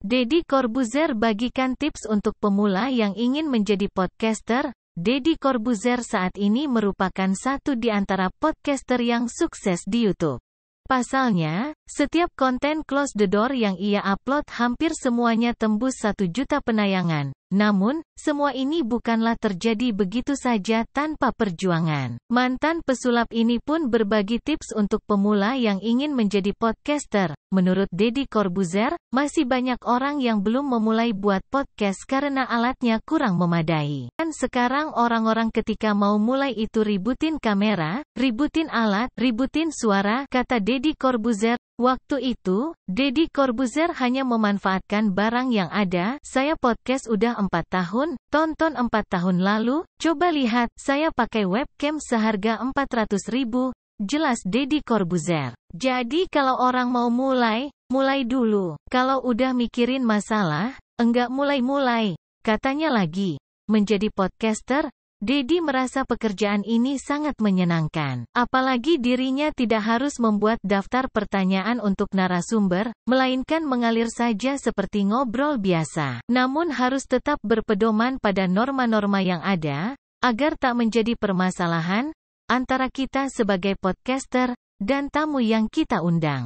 Deddy Corbuzier bagikan tips untuk pemula yang ingin menjadi podcaster. Deddy Corbuzier saat ini merupakan satu di antara podcaster yang sukses di YouTube. Pasalnya, setiap konten Close the Door yang ia upload hampir semuanya tembus satu juta penayangan. Namun, semua ini bukanlah terjadi begitu saja tanpa perjuangan. Mantan pesulap ini pun berbagi tips untuk pemula yang ingin menjadi podcaster. Menurut Deddy Corbuzier, masih banyak orang yang belum memulai buat podcast karena alatnya kurang memadai. Dan sekarang orang-orang ketika mau mulai itu ributin kamera, ributin alat, ributin suara, kata Deddy Corbuzier. Waktu itu, Deddy Corbuzier hanya memanfaatkan barang yang ada. Saya podcast udah 4 tahun, tonton 4 tahun lalu, coba lihat, saya pakai webcam seharga 400 ribu, Jelas Deddy Corbuzier. Jadi kalau orang mau mulai, mulai dulu. Kalau udah mikirin masalah, enggak mulai-mulai. Katanya lagi, menjadi podcaster, Dedi merasa pekerjaan ini sangat menyenangkan. Apalagi dirinya tidak harus membuat daftar pertanyaan untuk narasumber, melainkan mengalir saja seperti ngobrol biasa. Namun harus tetap berpedoman pada norma-norma yang ada, agar tak menjadi permasalahan, antara kita sebagai podcaster dan tamu yang kita undang.